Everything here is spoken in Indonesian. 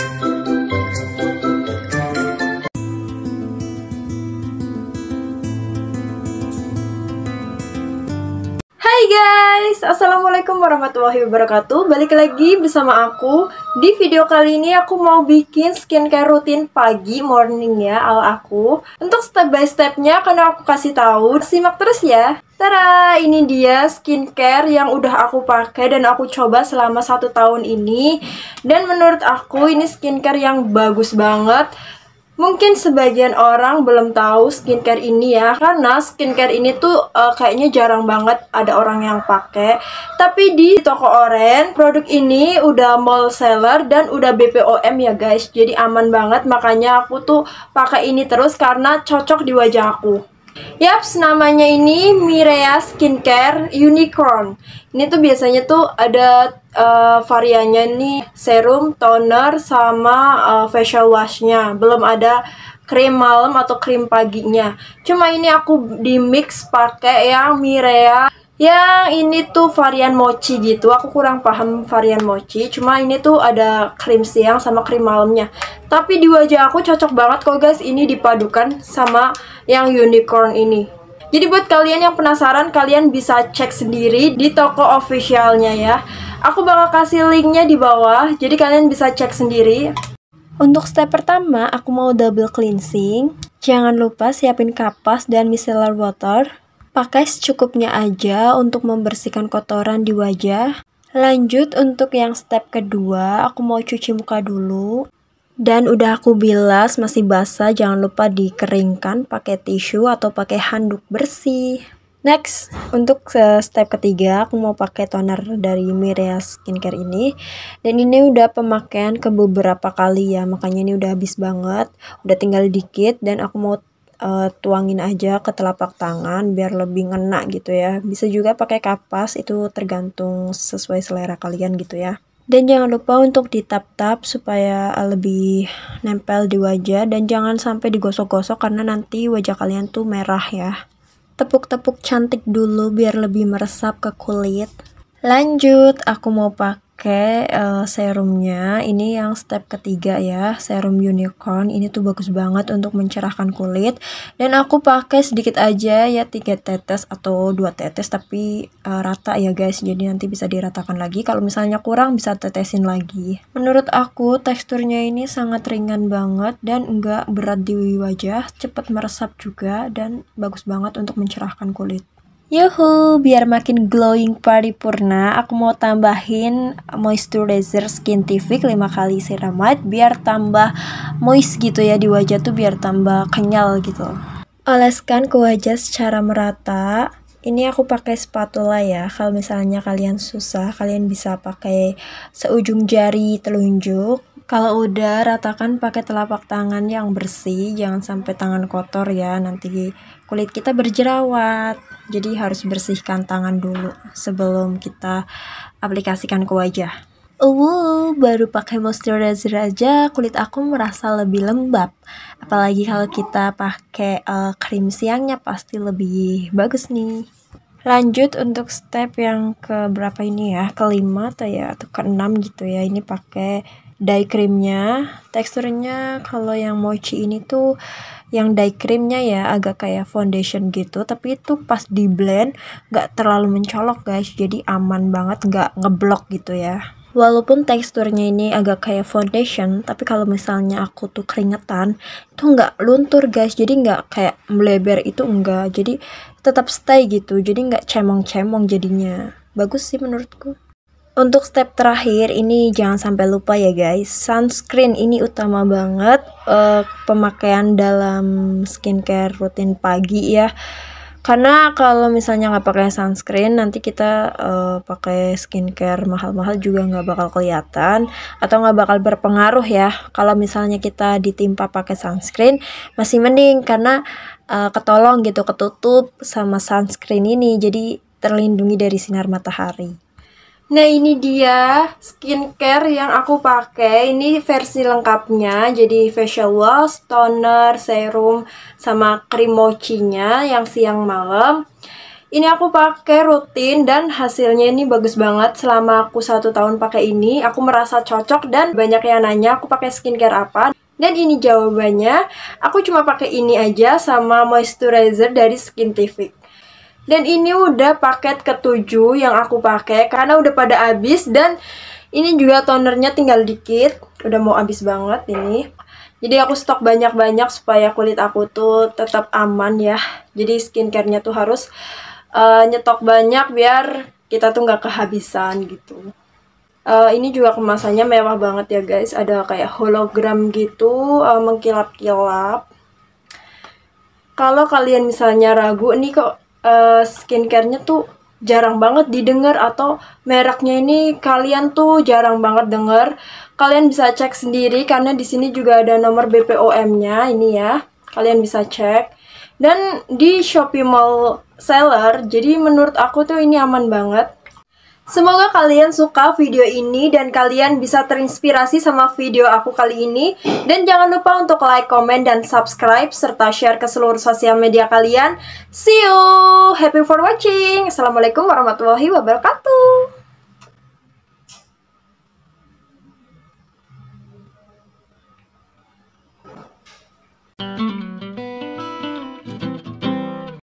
Música Hai guys, Assalamualaikum warahmatullahi wabarakatuh Balik lagi bersama aku Di video kali ini aku mau bikin skincare rutin pagi morning ya ala aku Untuk step by stepnya karena aku kasih tahu Simak terus ya Tara, ini dia skincare yang udah aku pakai dan aku coba selama satu tahun ini Dan menurut aku ini skincare yang bagus banget Mungkin sebagian orang belum tahu skincare ini ya, karena skincare ini tuh uh, kayaknya jarang banget ada orang yang pakai. Tapi di toko Oren, produk ini udah mall seller dan udah BPOM ya guys. Jadi aman banget, makanya aku tuh pakai ini terus karena cocok di wajah aku. Yap, namanya ini Mirea Skincare Unicorn. Ini tuh biasanya tuh ada uh, variannya nih serum, toner, sama uh, facial washnya. Belum ada krim malam atau krim paginya. Cuma ini aku di mix pakai yang Mirea. Yang ini tuh varian mochi gitu. Aku kurang paham varian mochi. Cuma ini tuh ada krim siang sama krim malamnya. Tapi di wajah aku cocok banget kok guys ini dipadukan sama yang unicorn ini. Jadi buat kalian yang penasaran kalian bisa cek sendiri di toko officialnya ya. Aku bakal kasih linknya di bawah jadi kalian bisa cek sendiri. Untuk step pertama aku mau double cleansing. Jangan lupa siapin kapas dan micellar water. Pakai secukupnya aja untuk membersihkan kotoran di wajah. Lanjut untuk yang step kedua, aku mau cuci muka dulu. Dan udah aku bilas masih basah, jangan lupa dikeringkan pakai tisu atau pakai handuk bersih. Next, untuk step ketiga aku mau pakai toner dari Mirea Skincare ini. Dan ini udah pemakaian ke beberapa kali ya, makanya ini udah habis banget. Udah tinggal dikit dan aku mau uh, tuangin aja ke telapak tangan biar lebih ngena gitu ya. Bisa juga pakai kapas, itu tergantung sesuai selera kalian gitu ya dan jangan lupa untuk ditap-tap supaya lebih nempel di wajah dan jangan sampai digosok-gosok karena nanti wajah kalian tuh merah ya tepuk-tepuk cantik dulu biar lebih meresap ke kulit lanjut aku mau pakai oke uh, serumnya. Ini yang step ketiga ya, serum unicorn. Ini tuh bagus banget untuk mencerahkan kulit. Dan aku pakai sedikit aja ya 3 tetes atau dua tetes tapi uh, rata ya guys. Jadi nanti bisa diratakan lagi. Kalau misalnya kurang bisa tetesin lagi. Menurut aku teksturnya ini sangat ringan banget dan nggak berat di wajah, cepat meresap juga dan bagus banget untuk mencerahkan kulit. Yuhu, biar makin glowing paripurna, aku mau tambahin moisturizer skin TV 5 kali siramat biar tambah moist gitu ya di wajah tuh biar tambah kenyal gitu. Oleskan ke wajah secara merata. Ini aku pakai spatula ya. Kalau misalnya kalian susah, kalian bisa pakai seujung jari telunjuk kalau udah ratakan pakai telapak tangan yang bersih, jangan sampai tangan kotor ya. Nanti kulit kita berjerawat. Jadi harus bersihkan tangan dulu sebelum kita aplikasikan ke wajah. Uh, baru pakai moisturizer aja kulit aku merasa lebih lembab. Apalagi kalau kita pakai uh, krim siangnya pasti lebih bagus nih. Lanjut untuk step yang ke berapa ini ya? Kelima atau ya atau keenam gitu ya. Ini pakai dye creamnya teksturnya kalau yang mochi ini tuh yang dye creamnya ya agak kayak foundation gitu tapi itu pas di blend nggak terlalu mencolok guys jadi aman banget nggak ngeblok gitu ya Walaupun teksturnya ini agak kayak foundation, tapi kalau misalnya aku tuh keringetan, itu nggak luntur guys, jadi nggak kayak meleber itu enggak, jadi tetap stay gitu, jadi nggak cemong-cemong jadinya. Bagus sih menurutku. Untuk step terakhir ini jangan sampai lupa ya guys, sunscreen ini utama banget uh, pemakaian dalam skincare rutin pagi ya. Karena kalau misalnya nggak pakai sunscreen, nanti kita uh, pakai skincare mahal-mahal juga nggak bakal kelihatan atau nggak bakal berpengaruh ya. Kalau misalnya kita ditimpa pakai sunscreen, masih mending karena uh, ketolong gitu, ketutup sama sunscreen ini, jadi terlindungi dari sinar matahari. Nah ini dia skincare yang aku pakai Ini versi lengkapnya Jadi facial wash, toner, serum, sama krim mochinya yang siang malam Ini aku pakai rutin dan hasilnya ini bagus banget Selama aku satu tahun pakai ini Aku merasa cocok dan banyak yang nanya aku pakai skincare apa dan ini jawabannya, aku cuma pakai ini aja sama moisturizer dari Skin Skintific. Dan ini udah paket ketujuh yang aku pakai karena udah pada habis dan ini juga tonernya tinggal dikit. Udah mau habis banget ini. Jadi aku stok banyak-banyak supaya kulit aku tuh tetap aman ya. Jadi skincare-nya tuh harus uh, nyetok banyak biar kita tuh nggak kehabisan gitu. Uh, ini juga kemasannya mewah banget ya guys. Ada kayak hologram gitu uh, mengkilap-kilap. Kalau kalian misalnya ragu, ini kok Eh, skincarenya tuh jarang banget didengar atau mereknya ini kalian tuh jarang banget dengar. Kalian bisa cek sendiri karena di sini juga ada nomor BPOM-nya ini ya. Kalian bisa cek. Dan di Shopee Mall Seller, jadi menurut aku tuh ini aman banget Semoga kalian suka video ini dan kalian bisa terinspirasi sama video aku kali ini. Dan jangan lupa untuk like, comment, dan subscribe, serta share ke seluruh sosial media kalian. See you! Happy for watching! Assalamualaikum warahmatullahi wabarakatuh.